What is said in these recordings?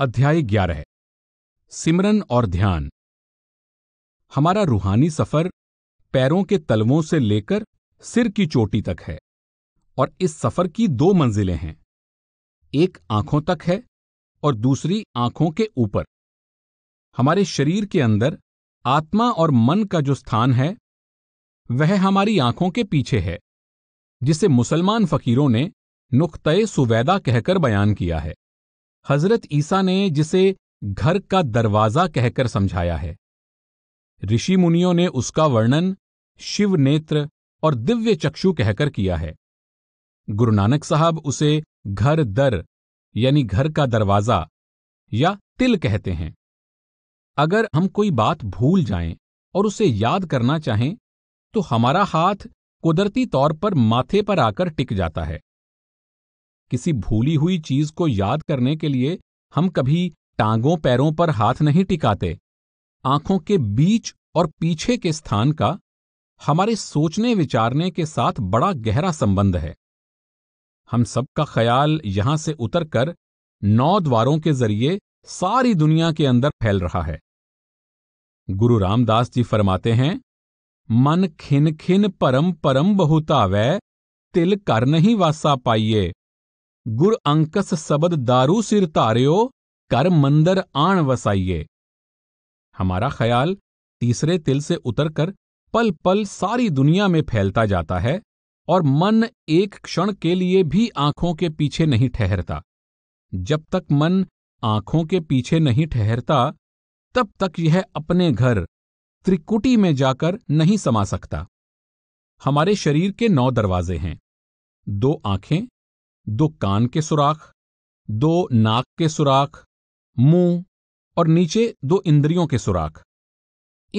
अध्याय ग्यारह सिमरन और ध्यान हमारा रूहानी सफर पैरों के तलवों से लेकर सिर की चोटी तक है और इस सफर की दो मंजिलें हैं एक आंखों तक है और दूसरी आंखों के ऊपर हमारे शरीर के अंदर आत्मा और मन का जो स्थान है वह हमारी आंखों के पीछे है जिसे मुसलमान फकीरों ने नुकतः सुवैदा कहकर बयान किया है हजरत ईसा ने जिसे घर का दरवाज़ा कहकर समझाया है ऋषि मुनियों ने उसका वर्णन शिव नेत्र और दिव्य चक्षु कहकर किया है गुरु नानक साहब उसे घर दर यानी घर का दरवाज़ा या तिल कहते हैं अगर हम कोई बात भूल जाएं और उसे याद करना चाहें तो हमारा हाथ कुदरती तौर पर माथे पर आकर टिक जाता है किसी भूली हुई चीज को याद करने के लिए हम कभी टांगों पैरों पर हाथ नहीं टिकाते आंखों के बीच और पीछे के स्थान का हमारे सोचने विचारने के साथ बड़ा गहरा संबंध है हम सबका ख्याल यहां से उतरकर नौ द्वारों के जरिए सारी दुनिया के अंदर फैल रहा है गुरु रामदास जी फरमाते हैं मन खिन खिन परम परम बहुतावै तिल कर नहीं वासा पाइये गुर अंकस सबद दारू सिर तारयो कर मंदर आण वसाइये हमारा ख्याल तीसरे तिल से उतरकर पल पल सारी दुनिया में फैलता जाता है और मन एक क्षण के लिए भी आंखों के पीछे नहीं ठहरता जब तक मन आंखों के पीछे नहीं ठहरता तब तक यह अपने घर त्रिकुटी में जाकर नहीं समा सकता हमारे शरीर के नौ दरवाजे हैं दो आंखें दो कान के सुराख दो नाक के सुराख मुंह और नीचे दो इंद्रियों के सुराख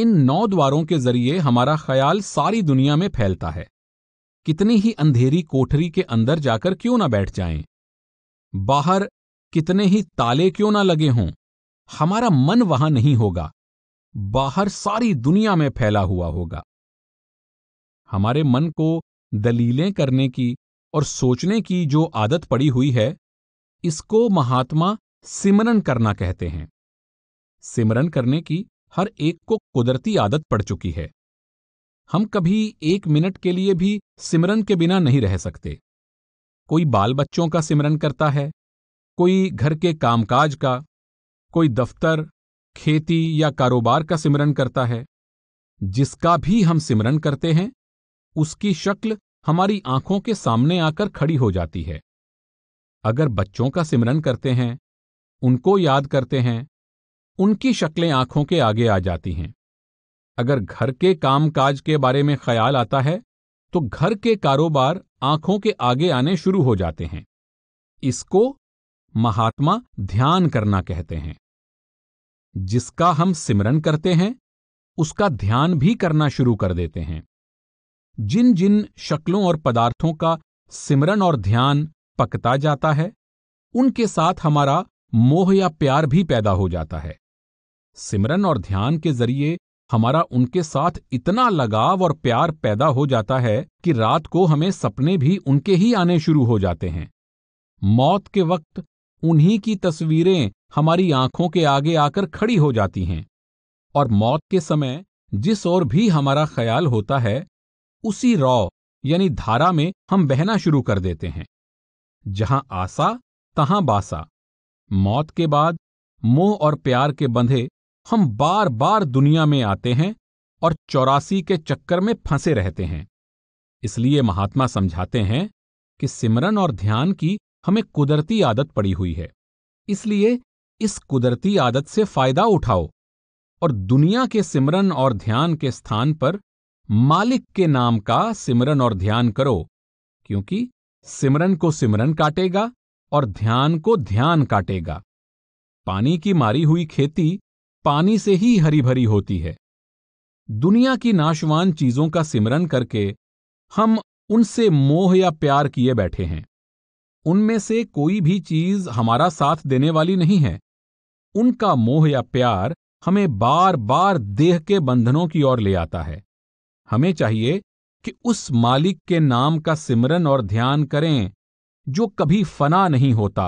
इन नौ द्वारों के जरिए हमारा ख्याल सारी दुनिया में फैलता है कितनी ही अंधेरी कोठरी के अंदर जाकर क्यों ना बैठ जाएं? बाहर कितने ही ताले क्यों ना लगे हों हमारा मन वहां नहीं होगा बाहर सारी दुनिया में फैला हुआ होगा हमारे मन को दलीलें करने की और सोचने की जो आदत पड़ी हुई है इसको महात्मा सिमरन करना कहते हैं सिमरन करने की हर एक को कुदरती आदत पड़ चुकी है हम कभी एक मिनट के लिए भी सिमरन के बिना नहीं रह सकते कोई बाल बच्चों का सिमरन करता है कोई घर के कामकाज का कोई दफ्तर खेती या कारोबार का सिमरन करता है जिसका भी हम सिमरन करते हैं उसकी शक्ल हमारी आंखों के सामने आकर खड़ी हो जाती है अगर बच्चों का सिमरन करते हैं उनको याद करते हैं उनकी शक्लें आंखों के आगे आ जाती हैं अगर घर के कामकाज के बारे में ख्याल आता है तो घर के कारोबार आंखों के आगे आने शुरू हो जाते हैं इसको महात्मा ध्यान करना कहते हैं जिसका हम सिमरन करते हैं उसका ध्यान भी करना शुरू कर देते हैं जिन जिन शक्लों और पदार्थों का सिमरन और ध्यान पकता जाता है उनके साथ हमारा मोह या प्यार भी पैदा हो जाता है सिमरन और ध्यान के जरिए हमारा उनके साथ इतना लगाव और प्यार पैदा हो जाता है कि रात को हमें सपने भी उनके ही आने शुरू हो जाते हैं मौत के वक्त उन्हीं की तस्वीरें हमारी आंखों के आगे आकर खड़ी हो जाती हैं और मौत के समय जिस ओर भी हमारा ख्याल होता है उसी रॉ यानी धारा में हम बहना शुरू कर देते हैं जहां आसा तहां बासा मौत के बाद मोह और प्यार के बंधे हम बार बार दुनिया में आते हैं और चौरासी के चक्कर में फंसे रहते हैं इसलिए महात्मा समझाते हैं कि सिमरन और ध्यान की हमें कुदरती आदत पड़ी हुई है इसलिए इस कुदरती आदत से फायदा उठाओ और दुनिया के सिमरन और ध्यान के स्थान पर मालिक के नाम का सिमरन और ध्यान करो क्योंकि सिमरन को सिमरन काटेगा और ध्यान को ध्यान काटेगा पानी की मारी हुई खेती पानी से ही हरी भरी होती है दुनिया की नाशवान चीजों का सिमरन करके हम उनसे मोह या प्यार किए बैठे हैं उनमें से कोई भी चीज हमारा साथ देने वाली नहीं है उनका मोह या प्यार हमें बार बार देह के बंधनों की ओर ले आता है हमें चाहिए कि उस मालिक के नाम का सिमरन और ध्यान करें जो कभी फना नहीं होता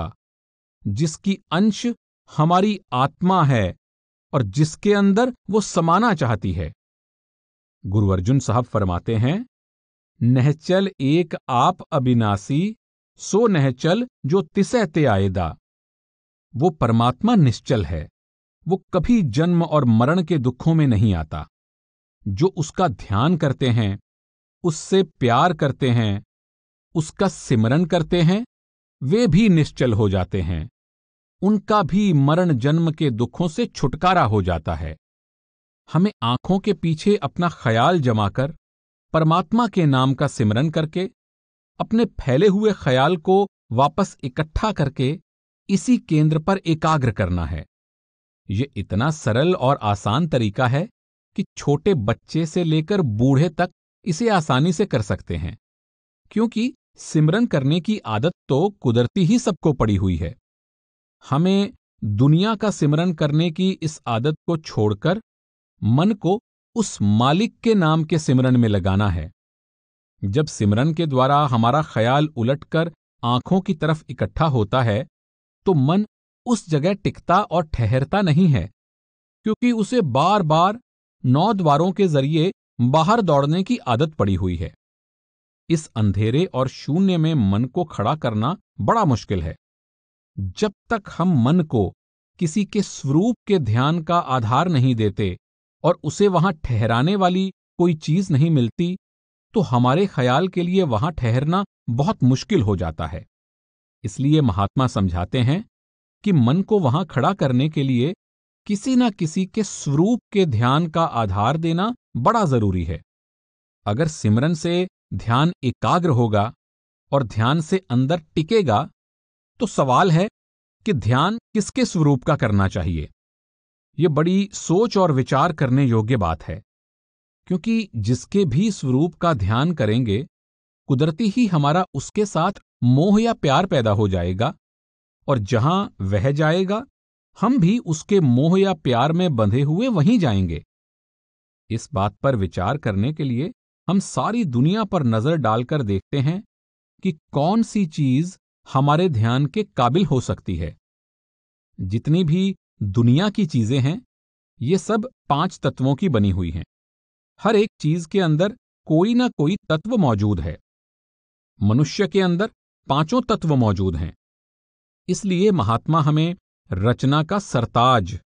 जिसकी अंश हमारी आत्मा है और जिसके अंदर वो समाना चाहती है गुरु अर्जुन साहब फरमाते हैं नहचल एक आप अविनाशी सो नहचल जो तिसहते ते आएदा वो परमात्मा निश्चल है वो कभी जन्म और मरण के दुखों में नहीं आता जो उसका ध्यान करते हैं उससे प्यार करते हैं उसका सिमरन करते हैं वे भी निश्चल हो जाते हैं उनका भी मरण जन्म के दुखों से छुटकारा हो जाता है हमें आंखों के पीछे अपना ख्याल जमाकर परमात्मा के नाम का सिमरन करके अपने फैले हुए ख्याल को वापस इकट्ठा करके इसी केंद्र पर एकाग्र करना है ये इतना सरल और आसान तरीका है कि छोटे बच्चे से लेकर बूढ़े तक इसे आसानी से कर सकते हैं क्योंकि सिमरन करने की आदत तो कुदरती ही सबको पड़ी हुई है हमें दुनिया का सिमरन करने की इस आदत को छोड़कर मन को उस मालिक के नाम के सिमरन में लगाना है जब सिमरन के द्वारा हमारा ख्याल उलटकर आंखों की तरफ इकट्ठा होता है तो मन उस जगह टिकता और ठहरता नहीं है क्योंकि उसे बार बार नौ द्वारों के जरिए बाहर दौड़ने की आदत पड़ी हुई है इस अंधेरे और शून्य में मन को खड़ा करना बड़ा मुश्किल है जब तक हम मन को किसी के स्वरूप के ध्यान का आधार नहीं देते और उसे वहां ठहराने वाली कोई चीज नहीं मिलती तो हमारे ख्याल के लिए वहां ठहरना बहुत मुश्किल हो जाता है इसलिए महात्मा समझाते हैं कि मन को वहां खड़ा करने के लिए किसी न किसी के स्वरूप के ध्यान का आधार देना बड़ा जरूरी है अगर सिमरन से ध्यान एकाग्र होगा और ध्यान से अंदर टिकेगा तो सवाल है कि ध्यान किसके स्वरूप का करना चाहिए यह बड़ी सोच और विचार करने योग्य बात है क्योंकि जिसके भी स्वरूप का ध्यान करेंगे कुदरती ही हमारा उसके साथ मोह या प्यार पैदा हो जाएगा और जहां वह जाएगा हम भी उसके मोह या प्यार में बंधे हुए वहीं जाएंगे इस बात पर विचार करने के लिए हम सारी दुनिया पर नजर डालकर देखते हैं कि कौन सी चीज हमारे ध्यान के काबिल हो सकती है जितनी भी दुनिया की चीजें हैं ये सब पांच तत्वों की बनी हुई हैं हर एक चीज के अंदर कोई ना कोई तत्व मौजूद है मनुष्य के अंदर पांचों तत्व मौजूद हैं इसलिए महात्मा हमें रचना का सरताज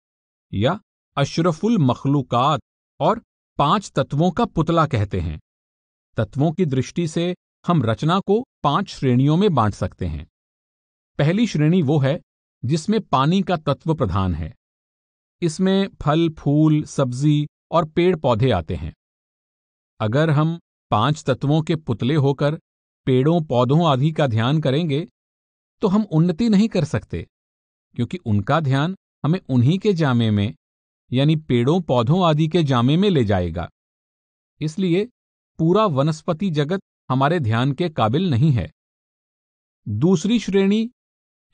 या अशरफुल मखलूक़ात और पांच तत्वों का पुतला कहते हैं तत्वों की दृष्टि से हम रचना को पांच श्रेणियों में बांट सकते हैं पहली श्रेणी वो है जिसमें पानी का तत्व प्रधान है इसमें फल फूल सब्जी और पेड़ पौधे आते हैं अगर हम पांच तत्वों के पुतले होकर पेड़ों पौधों आदि का ध्यान करेंगे तो हम उन्नति नहीं कर सकते क्योंकि उनका ध्यान हमें उन्हीं के जामे में यानी पेड़ों पौधों आदि के जामे में ले जाएगा इसलिए पूरा वनस्पति जगत हमारे ध्यान के काबिल नहीं है दूसरी श्रेणी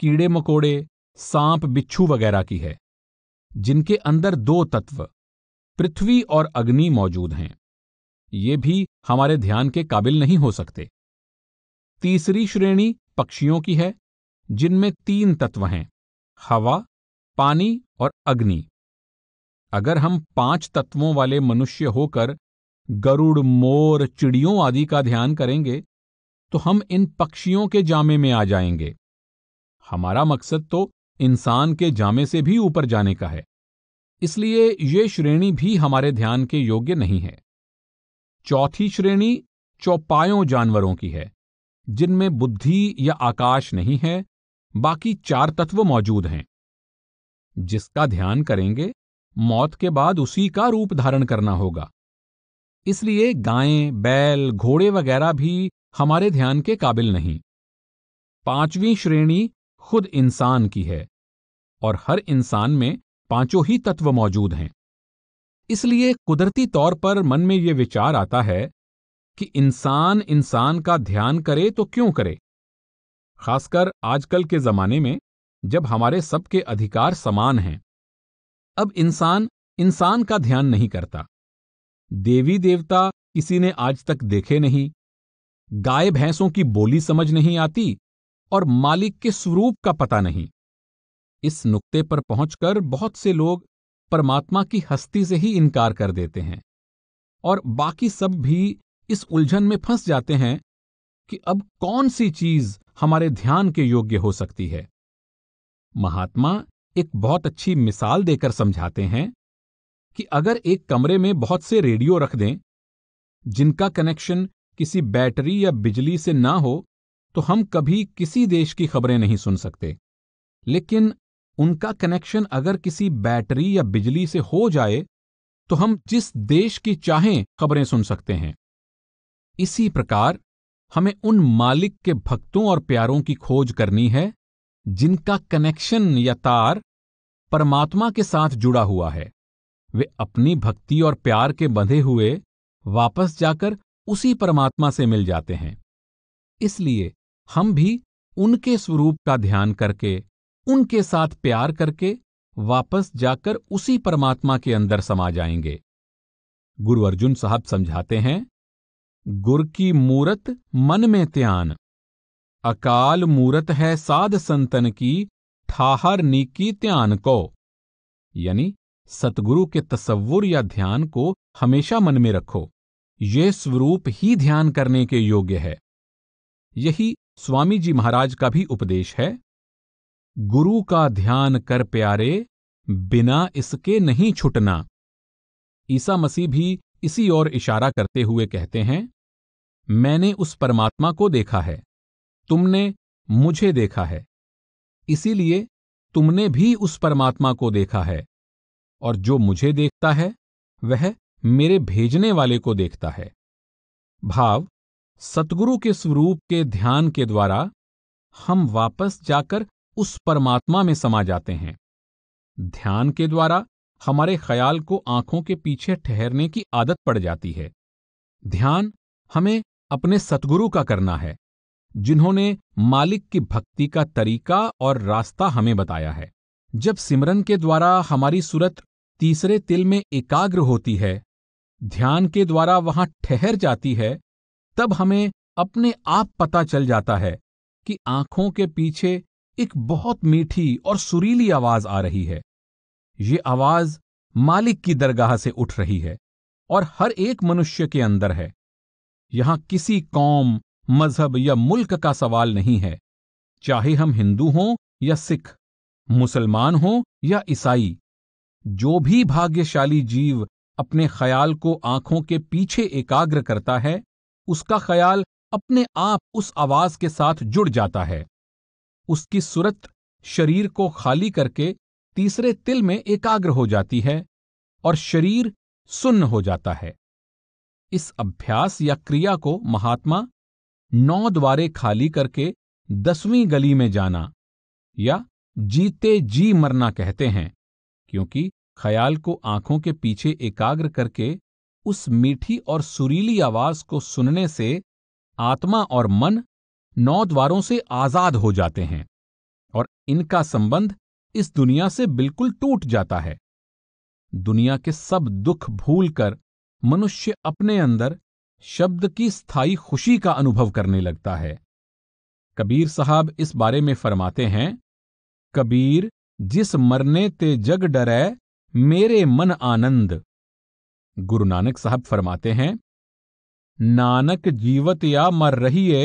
कीड़े मकोड़े सांप बिच्छू वगैरह की है जिनके अंदर दो तत्व पृथ्वी और अग्नि मौजूद हैं ये भी हमारे ध्यान के काबिल नहीं हो सकते तीसरी श्रेणी पक्षियों की है जिनमें तीन तत्व हैं हवा पानी और अग्नि अगर हम पांच तत्वों वाले मनुष्य होकर गरुड़ मोर चिड़ियों आदि का ध्यान करेंगे तो हम इन पक्षियों के जामे में आ जाएंगे हमारा मकसद तो इंसान के जामे से भी ऊपर जाने का है इसलिए ये श्रेणी भी हमारे ध्यान के योग्य नहीं है चौथी श्रेणी चौपायों जानवरों की है जिनमें बुद्धि या आकाश नहीं है बाकी चार तत्व मौजूद हैं जिसका ध्यान करेंगे मौत के बाद उसी का रूप धारण करना होगा इसलिए गायें बैल घोड़े वगैरह भी हमारे ध्यान के काबिल नहीं पांचवीं श्रेणी खुद इंसान की है और हर इंसान में पांचों ही तत्व मौजूद हैं इसलिए कुदरती तौर पर मन में यह विचार आता है कि इंसान इंसान का ध्यान करे तो क्यों करे खासकर आजकल के ज़माने में जब हमारे सबके अधिकार समान हैं अब इंसान इंसान का ध्यान नहीं करता देवी देवता किसी ने आज तक देखे नहीं गाय भैंसों की बोली समझ नहीं आती और मालिक के स्वरूप का पता नहीं इस नुक्ते पर पहुंचकर बहुत से लोग परमात्मा की हस्ती से ही इनकार कर देते हैं और बाकी सब भी इस उलझन में फंस जाते हैं कि अब कौन सी चीज हमारे ध्यान के योग्य हो सकती है महात्मा एक बहुत अच्छी मिसाल देकर समझाते हैं कि अगर एक कमरे में बहुत से रेडियो रख दें जिनका कनेक्शन किसी बैटरी या बिजली से ना हो तो हम कभी किसी देश की खबरें नहीं सुन सकते लेकिन उनका कनेक्शन अगर किसी बैटरी या बिजली से हो जाए तो हम जिस देश की चाहें खबरें सुन सकते हैं इसी प्रकार हमें उन मालिक के भक्तों और प्यारों की खोज करनी है जिनका कनेक्शन या तार परमात्मा के साथ जुड़ा हुआ है वे अपनी भक्ति और प्यार के बंधे हुए वापस जाकर उसी परमात्मा से मिल जाते हैं इसलिए हम भी उनके स्वरूप का ध्यान करके उनके साथ प्यार करके वापस जाकर उसी परमात्मा के अंदर समा जाएंगे गुरु अर्जुन साहब समझाते हैं गुर की मूरत मन में त्यान अकाल मूरत है साध संतन की ठाहर नीकी ध्यान को यानी सतगुरु के तस्वुर या ध्यान को हमेशा मन में रखो ये स्वरूप ही ध्यान करने के योग्य है यही स्वामी जी महाराज का भी उपदेश है गुरु का ध्यान कर प्यारे बिना इसके नहीं छुटना ईसा मसीह भी इसी ओर इशारा करते हुए कहते हैं मैंने उस परमात्मा को देखा है तुमने मुझे देखा है इसीलिए तुमने भी उस परमात्मा को देखा है और जो मुझे देखता है वह मेरे भेजने वाले को देखता है भाव सतगुरु के स्वरूप के ध्यान के द्वारा हम वापस जाकर उस परमात्मा में समा जाते हैं ध्यान के द्वारा हमारे ख्याल को आंखों के पीछे ठहरने की आदत पड़ जाती है ध्यान हमें अपने सतगुरु का करना है जिन्होंने मालिक की भक्ति का तरीका और रास्ता हमें बताया है जब सिमरन के द्वारा हमारी सूरत तीसरे तिल में एकाग्र होती है ध्यान के द्वारा वहां ठहर जाती है तब हमें अपने आप पता चल जाता है कि आंखों के पीछे एक बहुत मीठी और सुरीली आवाज आ रही है ये आवाज मालिक की दरगाह से उठ रही है और हर एक मनुष्य के अंदर है यहां किसी कौम मजहब या मुल्क का सवाल नहीं है चाहे हम हिंदू हों या सिख मुसलमान हों या ईसाई जो भी भाग्यशाली जीव अपने ख्याल को आंखों के पीछे एकाग्र करता है उसका ख्याल अपने आप उस आवाज के साथ जुड़ जाता है उसकी सूरत शरीर को खाली करके तीसरे तिल में एकाग्र हो जाती है और शरीर सुन्न हो जाता है इस अभ्यास या क्रिया को महात्मा नौ द्वारे खाली करके दसवीं गली में जाना या जीते जी मरना कहते हैं क्योंकि ख्याल को आंखों के पीछे एकाग्र करके उस मीठी और सुरीली आवाज को सुनने से आत्मा और मन नौ द्वारों से आजाद हो जाते हैं और इनका संबंध इस दुनिया से बिल्कुल टूट जाता है दुनिया के सब दुख भूलकर मनुष्य अपने अंदर शब्द की स्थायी खुशी का अनुभव करने लगता है कबीर साहब इस बारे में फरमाते हैं कबीर जिस मरने ते जग डरे मेरे मन आनंद गुरु नानक साहब फरमाते हैं नानक जीवत या मर रहिए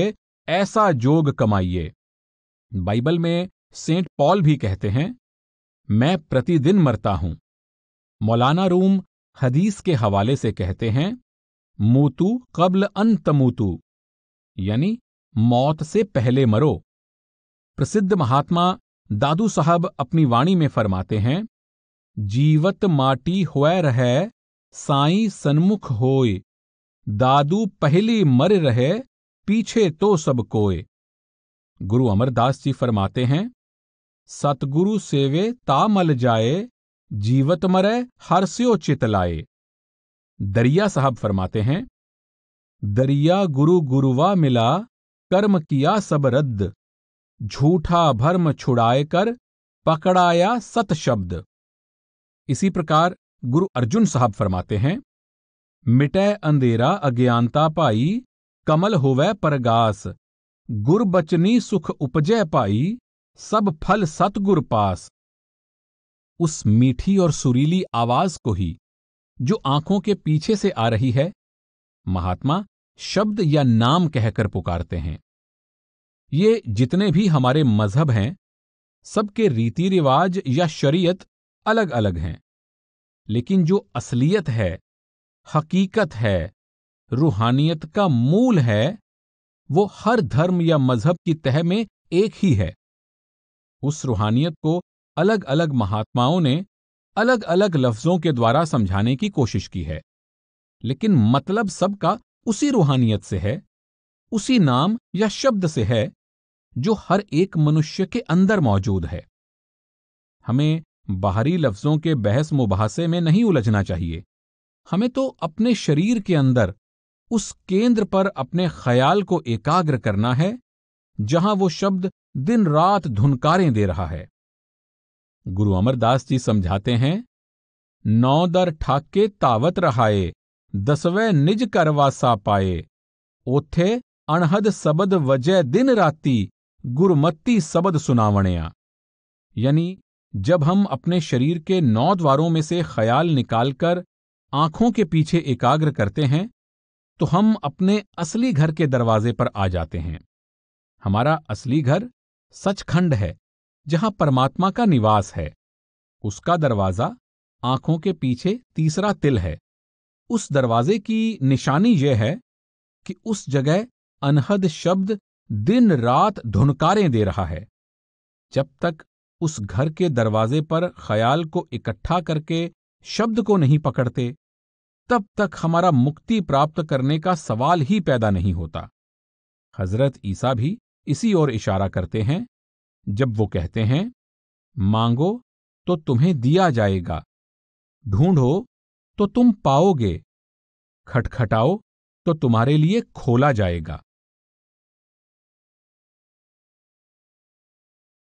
ऐसा जोग कमाइए बाइबल में सेंट पॉल भी कहते हैं मैं प्रतिदिन मरता हूं मौलाना रूम हदीस के हवाले से कहते हैं मूतू कबल अन यानी मौत से पहले मरो प्रसिद्ध महात्मा दादू साहब अपनी वाणी में फरमाते हैं जीवत माटी होय रहे साई सन्मुख होय दादू पहली मर रहे पीछे तो सब कोय गुरु अमरदास जी फरमाते हैं सतगुरु सेवे ता मल जाए जीवत मरे हरस्यो चित लाए दरिया साहब फरमाते हैं दरिया गुरु गुरुवा मिला कर्म किया सब रद्द झूठा भर्म छुड़ाए कर पकड़ाया सत शब्द इसी प्रकार गुरु अर्जुन साहब फरमाते हैं मिटे अंधेरा अज्ञानता पाई कमल होवे परगास गुरबचनी सुख उपजे पाई सब फल सतगुर पास उस मीठी और सुरीली आवाज को ही जो आंखों के पीछे से आ रही है महात्मा शब्द या नाम कहकर पुकारते हैं ये जितने भी हमारे मजहब हैं सबके रीति रिवाज या शरीयत अलग अलग हैं लेकिन जो असलियत है हकीकत है रूहानियत का मूल है वो हर धर्म या मजहब की तह में एक ही है उस रूहानियत को अलग अलग महात्माओं ने अलग अलग लफ्जों के द्वारा समझाने की कोशिश की है लेकिन मतलब सबका उसी रूहानियत से है उसी नाम या शब्द से है जो हर एक मनुष्य के अंदर मौजूद है हमें बाहरी लफ्जों के बहस मुबासे में नहीं उलझना चाहिए हमें तो अपने शरीर के अंदर उस केंद्र पर अपने ख्याल को एकाग्र करना है जहां वो शब्द दिन रात धुनकारें दे रहा है गुरु अमरदास जी समझाते हैं नौ दर ठाके तावत रहाए दसवे निज करवासा पाए ओथे अणहद सबद वजह दिन राती गुरमत्ती सबद सुनावणिया यानी जब हम अपने शरीर के नौ द्वारों में से ख्याल निकालकर आंखों के पीछे एकाग्र करते हैं तो हम अपने असली घर के दरवाजे पर आ जाते हैं हमारा असली घर सचखंड है जहां परमात्मा का निवास है उसका दरवाजा आंखों के पीछे तीसरा तिल है उस दरवाजे की निशानी यह है कि उस जगह अनहद शब्द दिन रात धुनकारें दे रहा है जब तक उस घर के दरवाजे पर ख्याल को इकट्ठा करके शब्द को नहीं पकड़ते तब तक हमारा मुक्ति प्राप्त करने का सवाल ही पैदा नहीं होता हजरत ईसा भी इसी ओर इशारा करते हैं जब वो कहते हैं मांगो तो तुम्हें दिया जाएगा ढूंढो तो तुम पाओगे खटखटाओ तो तुम्हारे लिए खोला जाएगा